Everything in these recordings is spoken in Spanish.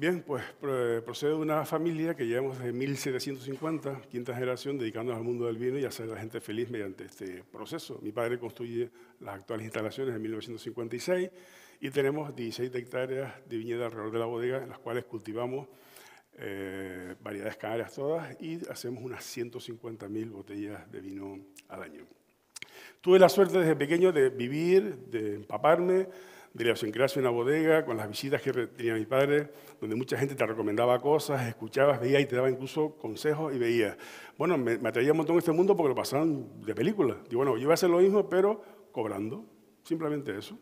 Bien, pues procedo de una familia que llevamos desde 1750, quinta generación, dedicándonos al mundo del vino y hacer a la gente feliz mediante este proceso. Mi padre construye las actuales instalaciones en 1956 y tenemos 16 hectáreas de viñeda alrededor de la bodega, en las cuales cultivamos eh, variedades canarias todas y hacemos unas 150.000 botellas de vino al año. Tuve la suerte desde pequeño de vivir, de empaparme de la idiosincrasia de una bodega, con las visitas que tenía mi padre, donde mucha gente te recomendaba cosas, escuchabas, veías y te daba incluso consejos y veías. Bueno, me, me atraía un montón este mundo porque lo pasaban de película. Y bueno, yo iba a hacer lo mismo, pero cobrando. Simplemente eso.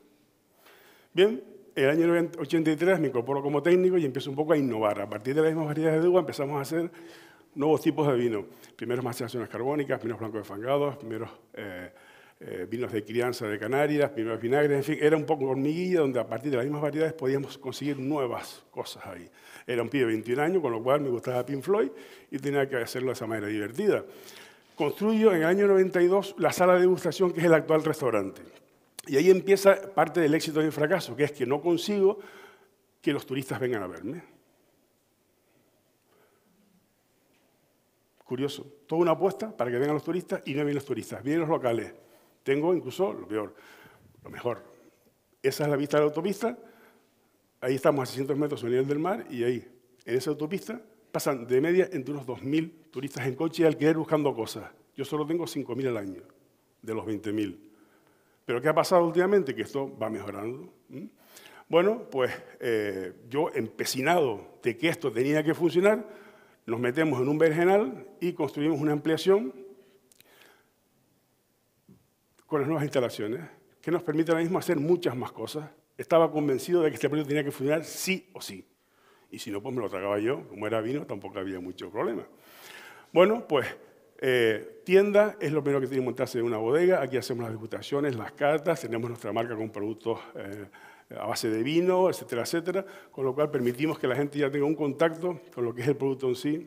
Bien, el año 83 me incorporo como técnico y empiezo un poco a innovar. A partir de las mismas variedades de uva empezamos a hacer nuevos tipos de vino. Primeros maceraciones carbónicas, primeros blancos de fangados, primeros... Eh, eh, vinos de crianza de Canarias, de vinagre, en fin, era un poco hormiguilla donde a partir de las mismas variedades podíamos conseguir nuevas cosas ahí. Era un pibe de 21 años, con lo cual me gustaba Pin Floyd y tenía que hacerlo de esa manera divertida. Construyo en el año 92 la sala de degustación que es el actual restaurante. Y ahí empieza parte del éxito y fracaso, que es que no consigo que los turistas vengan a verme. Curioso. Toda una apuesta para que vengan los turistas y no vienen los turistas, vienen los locales. Tengo incluso lo peor, lo mejor. Esa es la vista de la autopista. Ahí estamos a 600 metros sobre nivel del mar y ahí, en esa autopista, pasan de media entre unos 2.000 turistas en coche y alquiler buscando cosas. Yo solo tengo 5.000 al año, de los 20.000. Pero ¿qué ha pasado últimamente? Que esto va mejorando. Bueno, pues eh, yo empecinado de que esto tenía que funcionar, nos metemos en un vergenal y construimos una ampliación con las nuevas instalaciones, que nos permite ahora mismo hacer muchas más cosas. Estaba convencido de que este proyecto tenía que funcionar sí o sí. Y si no, pues me lo tragaba yo. Como era vino, tampoco había mucho problema. Bueno, pues eh, tienda es lo primero que tiene que montarse en una bodega. Aquí hacemos las degustaciones, las cartas, tenemos nuestra marca con productos eh, a base de vino, etcétera, etcétera. Con lo cual permitimos que la gente ya tenga un contacto con lo que es el producto en sí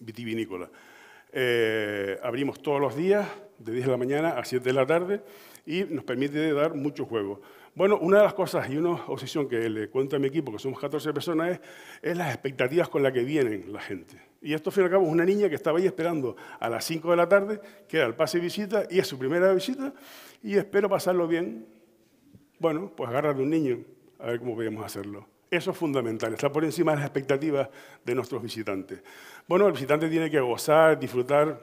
vitivinícola. Eh, abrimos todos los días, de 10 de la mañana a 7 de la tarde, y nos permite dar mucho juego. Bueno, una de las cosas y una obsesión que le cuento a mi equipo, que somos 14 personas, es, las expectativas con las que vienen la gente. Y esto, al fin y al cabo, es una niña que estaba ahí esperando a las 5 de la tarde, que era el pase visita, y es su primera visita, y espero pasarlo bien. Bueno, pues de un niño, a ver cómo podemos hacerlo. Eso es fundamental, está por encima de las expectativas de nuestros visitantes. Bueno, el visitante tiene que gozar, disfrutar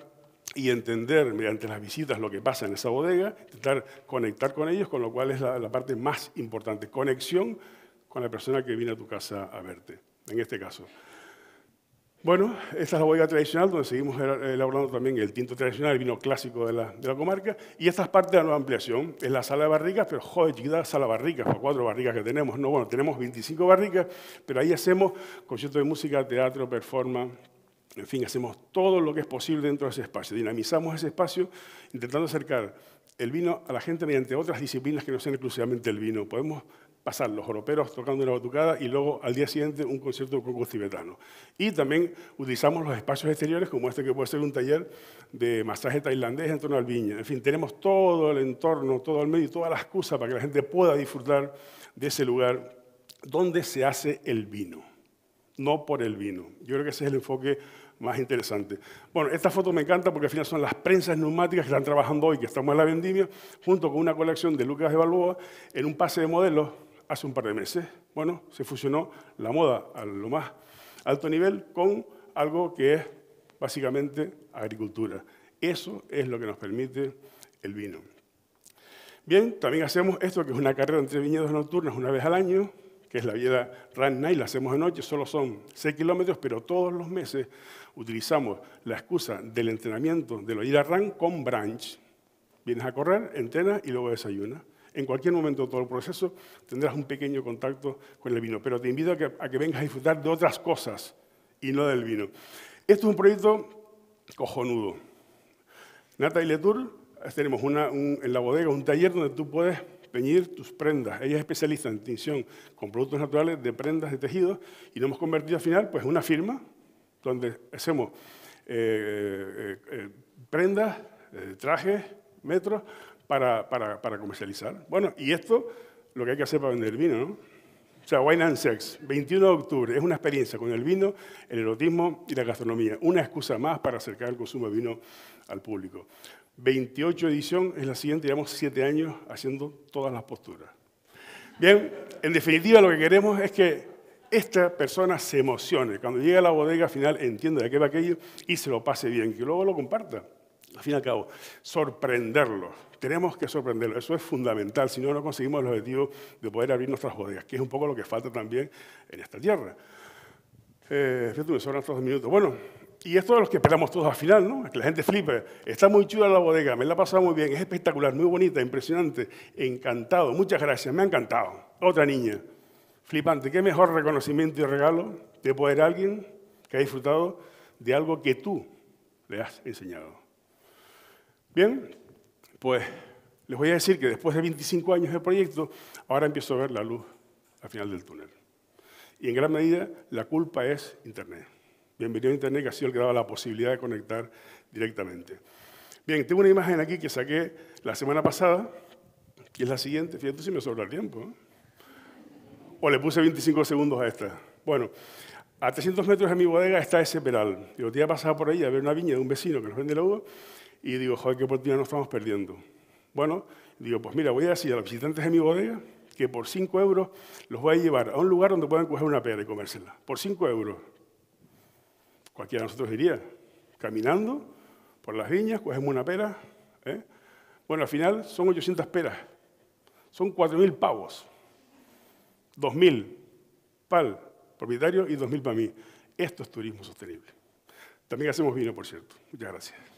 y entender mediante las visitas lo que pasa en esa bodega, intentar conectar con ellos, con lo cual es la, la parte más importante, conexión con la persona que viene a tu casa a verte, en este caso. Bueno, esta es la bodega tradicional, donde seguimos eh, elaborando también el tinto tradicional, el vino clásico de la, comarca. Y esta es parte de la nueva ampliación. Es la sala de barricas, pero joder, sala de barricas, con cuatro barricas que tenemos. No, bueno, tenemos 25 barricas, pero ahí hacemos conciertos de música, teatro, performance. En fin, hacemos todo lo que es posible dentro de ese espacio. Dinamizamos ese espacio intentando acercar el vino a la gente mediante otras disciplinas que no sean exclusivamente el vino. Podemos pasar los oroperos tocando una batucada y luego al día siguiente un concierto de cocos tibetano. Y también utilizamos los espacios exteriores como este que puede ser un taller de masaje tailandés en torno al viña. En fin, tenemos todo el entorno, todo el medio y toda la excusa para que la gente pueda disfrutar de ese lugar donde se hace el vino, no por el vino. Yo creo que ese es el enfoque más interesante. Bueno, esta foto me encanta porque al final son las prensas neumáticas que están trabajando hoy, que estamos en la vendimia, junto con una colección de Lucas de Balboa, en un pase de modelos hace un par de meses. Bueno, se fusionó la moda a lo más alto nivel con algo que es básicamente agricultura. Eso es lo que nos permite el vino. Bien, también hacemos esto, que es una carrera entre viñedos nocturnas una vez al año, que es la vida Run Night, la hacemos de noche, solo son 6 kilómetros, pero todos los meses utilizamos la excusa del entrenamiento de la a Run con branch. Vienes a correr, entrenas y luego desayunas en cualquier momento de todo el proceso tendrás un pequeño contacto con el vino. Pero te invito a que, vengas a disfrutar de otras cosas y no del vino. Esto es un proyecto cojonudo. Nata y Letour, tenemos en la bodega un taller donde tú puedes peñir tus prendas. Ella es especialista en tinción con productos naturales de prendas de tejidos y nos hemos convertido al final pues, en una firma donde hacemos eh, eh, eh, prendas, trajes, metros, para, comercializar. Bueno, y esto lo que hay que hacer para vender vino, ¿no? O sea, Wine and Sex, 21 de octubre, es una experiencia con el vino, el erotismo y la gastronomía. Una excusa más para acercar el consumo de vino al público. 28 edición es la siguiente, llevamos 7 años haciendo todas las posturas. Bien, en definitiva lo que queremos es que esta persona se emocione, cuando llegue a la bodega al final entienda de qué va aquello y se lo pase bien, que luego lo comparta al fin y al cabo, sorprenderlos. Tenemos que sorprenderlos. Eso es fundamental. Si no, no conseguimos el objetivo de poder abrir nuestras bodegas, que es un poco lo que falta también en esta tierra. Eh, me sobran otros dos minutos. Bueno, y esto es lo que esperamos todos al final, ¿no? Que la gente flipe. Está muy chula la bodega, me la ha pasado muy bien, es espectacular, muy bonita, impresionante, encantado. Muchas gracias, me ha encantado. Otra niña. Flipante, qué mejor reconocimiento y regalo de poder a alguien que ha disfrutado de algo que tú le has enseñado. Bien, pues les voy a decir que después de 25 años de proyecto, ahora empiezo a ver la luz al final del túnel. Y en gran medida la culpa es Internet. Bienvenido a Internet, que ha sido el que daba la posibilidad de conectar directamente. Bien, tengo una imagen aquí que saqué la semana pasada, que es la siguiente. Fíjate si me sobra el tiempo. ¿eh? O le puse 25 segundos a esta. Bueno, a 300 metros de mi bodega está ese peral. Yo te iba pasado por ahí a ver una viña de un vecino que nos vende la uva y digo, joder, qué oportunidad nos estamos perdiendo. Bueno, digo, pues mira, voy a decir a los visitantes de mi bodega que por 5 euros los voy a llevar a un lugar donde puedan coger una pera y comérsela. Por 5 euros. Cualquiera de nosotros iría. Caminando por las viñas, cogemos una pera. ¿eh? Bueno, al final son 800 peras. Son 4.000 pavos. 2.000 para el propietario y 2.000 para mí. Esto es turismo sostenible. También hacemos vino, por cierto. Muchas gracias.